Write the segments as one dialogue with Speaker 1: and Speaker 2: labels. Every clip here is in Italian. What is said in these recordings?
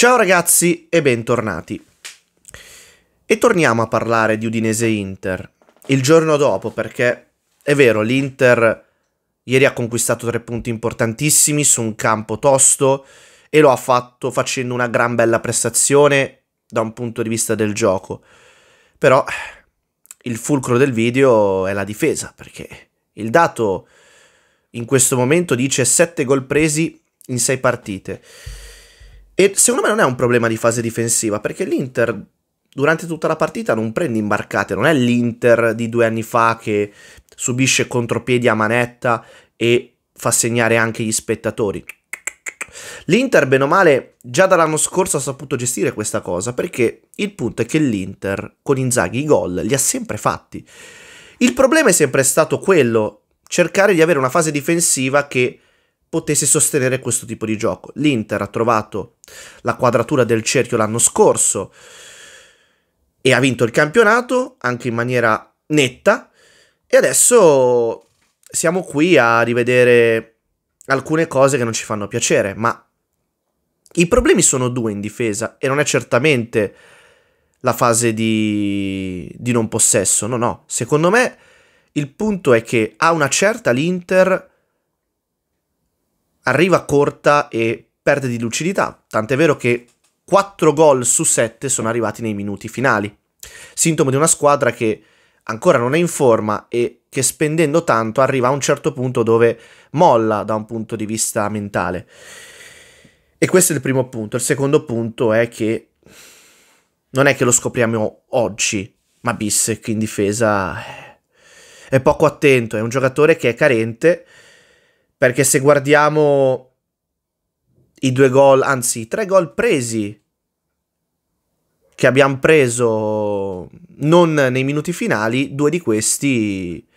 Speaker 1: Ciao ragazzi e bentornati. E torniamo a parlare di Udinese Inter il giorno dopo perché è vero, l'Inter ieri ha conquistato tre punti importantissimi su un campo tosto e lo ha fatto facendo una gran bella prestazione da un punto di vista del gioco. Però il fulcro del video è la difesa perché il dato in questo momento dice 7 gol presi in 6 partite. E secondo me non è un problema di fase difensiva, perché l'Inter durante tutta la partita non prende imbarcate, non è l'Inter di due anni fa che subisce contropiedi a manetta e fa segnare anche gli spettatori. L'Inter, bene o male, già dall'anno scorso ha saputo gestire questa cosa, perché il punto è che l'Inter, con Inzaghi, i gol li ha sempre fatti. Il problema è sempre stato quello, cercare di avere una fase difensiva che potesse sostenere questo tipo di gioco. L'Inter ha trovato la quadratura del cerchio l'anno scorso e ha vinto il campionato anche in maniera netta e adesso siamo qui a rivedere alcune cose che non ci fanno piacere, ma i problemi sono due in difesa e non è certamente la fase di, di non possesso, no no, secondo me il punto è che a una certa l'Inter arriva corta e perde di lucidità, tant'è vero che 4 gol su 7 sono arrivati nei minuti finali. Sintomo di una squadra che ancora non è in forma e che spendendo tanto arriva a un certo punto dove molla da un punto di vista mentale. E questo è il primo punto. Il secondo punto è che non è che lo scopriamo oggi, ma Bissek in difesa è poco attento, è un giocatore che è carente perché se guardiamo i due gol, anzi i tre gol presi che abbiamo preso non nei minuti finali, due di questi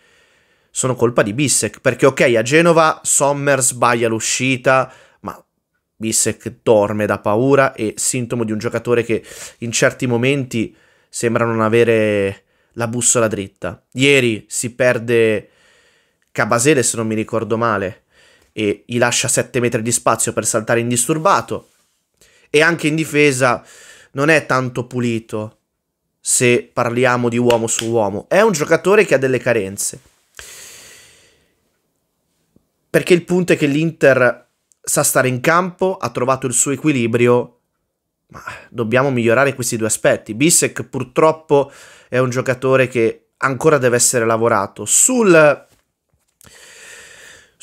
Speaker 1: sono colpa di Bissek. Perché ok, a Genova Sommer sbaglia l'uscita, ma Bissek dorme da paura e sintomo di un giocatore che in certi momenti sembra non avere la bussola dritta. Ieri si perde Cabasele, se non mi ricordo male e gli lascia 7 metri di spazio per saltare indisturbato. E anche in difesa non è tanto pulito se parliamo di uomo su uomo. È un giocatore che ha delle carenze. Perché il punto è che l'Inter sa stare in campo, ha trovato il suo equilibrio, ma dobbiamo migliorare questi due aspetti. Bissek purtroppo è un giocatore che ancora deve essere lavorato. Sul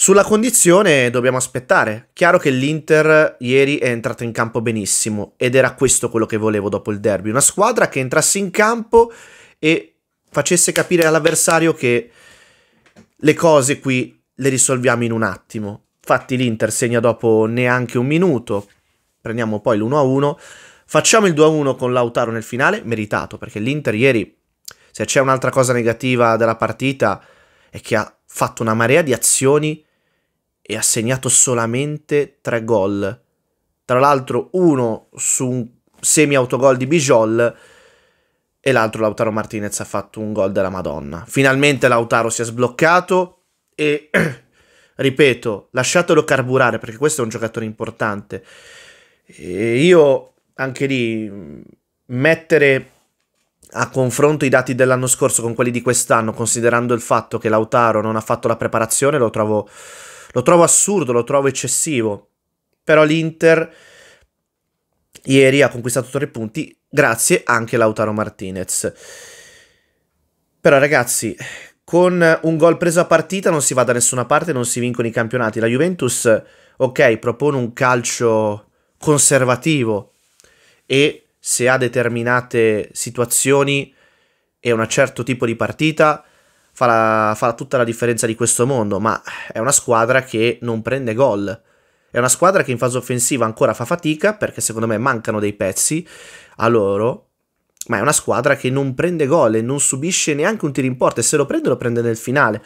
Speaker 1: sulla condizione dobbiamo aspettare. Chiaro che l'Inter ieri è entrata in campo benissimo ed era questo quello che volevo dopo il derby. Una squadra che entrasse in campo e facesse capire all'avversario che le cose qui le risolviamo in un attimo. Infatti l'Inter segna dopo neanche un minuto. Prendiamo poi l'1-1. Facciamo il 2-1 con Lautaro nel finale, meritato, perché l'Inter ieri, se c'è un'altra cosa negativa della partita, è che ha fatto una marea di azioni e ha segnato solamente tre gol. Tra l'altro uno su un semi-autogol di Bijol e l'altro Lautaro Martinez ha fatto un gol della Madonna. Finalmente Lautaro si è sbloccato e ripeto, lasciatelo carburare perché questo è un giocatore importante. E io anche lì mettere a confronto i dati dell'anno scorso con quelli di quest'anno, considerando il fatto che Lautaro non ha fatto la preparazione, lo trovo lo trovo assurdo, lo trovo eccessivo. Però l'Inter ieri ha conquistato tre punti grazie anche a Lautaro Martinez. Però ragazzi, con un gol preso a partita non si va da nessuna parte, non si vincono i campionati. La Juventus, ok, propone un calcio conservativo e se ha determinate situazioni e un certo tipo di partita farà, farà tutta la differenza di questo mondo, ma è una squadra che non prende gol. È una squadra che in fase offensiva ancora fa fatica perché secondo me mancano dei pezzi a loro, ma è una squadra che non prende gol e non subisce neanche un tiro in porta e se lo prende lo prende nel finale.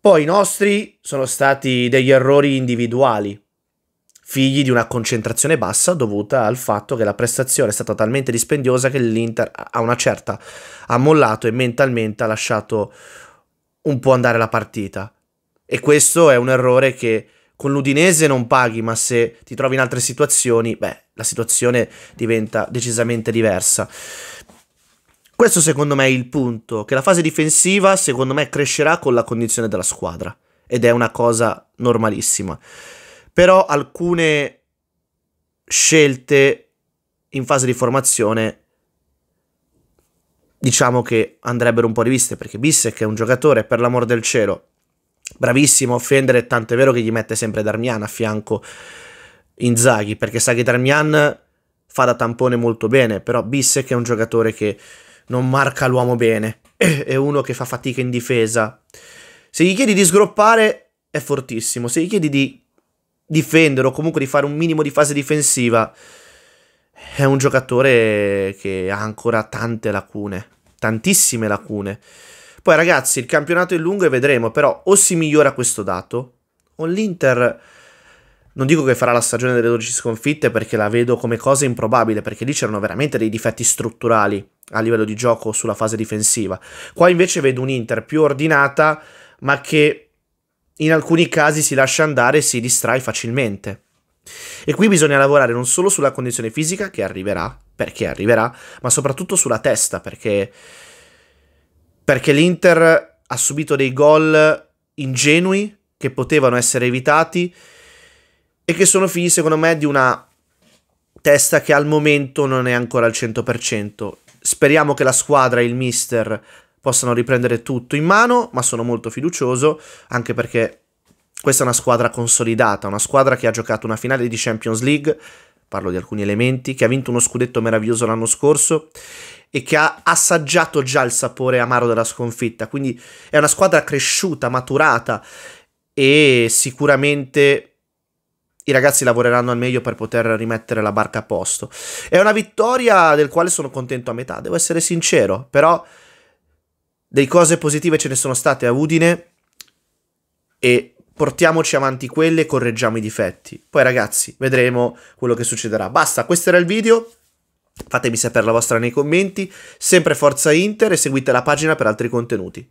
Speaker 1: Poi i nostri sono stati degli errori individuali, figli di una concentrazione bassa dovuta al fatto che la prestazione è stata talmente dispendiosa che l'Inter ha una certa ha mollato e mentalmente ha lasciato un po' andare la partita. E questo è un errore che con l'Udinese non paghi, ma se ti trovi in altre situazioni, beh, la situazione diventa decisamente diversa. Questo secondo me è il punto, che la fase difensiva secondo me crescerà con la condizione della squadra ed è una cosa normalissima però alcune scelte in fase di formazione diciamo che andrebbero un po' riviste perché Bissek è un giocatore per l'amor del cielo bravissimo a offendere tanto è vero che gli mette sempre Darmian a fianco Inzaghi perché sa che Darmian fa da tampone molto bene però Bissek è un giocatore che non marca l'uomo bene è uno che fa fatica in difesa se gli chiedi di sgroppare è fortissimo se gli chiedi di difendere o comunque di fare un minimo di fase difensiva, è un giocatore che ha ancora tante lacune, tantissime lacune. Poi ragazzi, il campionato è lungo e vedremo, però o si migliora questo dato, o l'Inter non dico che farà la stagione delle 12 sconfitte perché la vedo come cosa improbabile, perché lì c'erano veramente dei difetti strutturali a livello di gioco sulla fase difensiva. Qua invece vedo un'Inter più ordinata, ma che in alcuni casi si lascia andare e si distrae facilmente. E qui bisogna lavorare non solo sulla condizione fisica, che arriverà, perché arriverà, ma soprattutto sulla testa, perché, perché l'Inter ha subito dei gol ingenui che potevano essere evitati e che sono figli, secondo me, di una testa che al momento non è ancora al 100%. Speriamo che la squadra il mister possano riprendere tutto in mano, ma sono molto fiducioso, anche perché questa è una squadra consolidata, una squadra che ha giocato una finale di Champions League, parlo di alcuni elementi, che ha vinto uno scudetto meraviglioso l'anno scorso e che ha assaggiato già il sapore amaro della sconfitta, quindi è una squadra cresciuta, maturata e sicuramente i ragazzi lavoreranno al meglio per poter rimettere la barca a posto. È una vittoria del quale sono contento a metà, devo essere sincero, però dei cose positive ce ne sono state a Udine e portiamoci avanti quelle e correggiamo i difetti. Poi ragazzi, vedremo quello che succederà. Basta, questo era il video. Fatemi sapere la vostra nei commenti. Sempre Forza Inter e seguite la pagina per altri contenuti.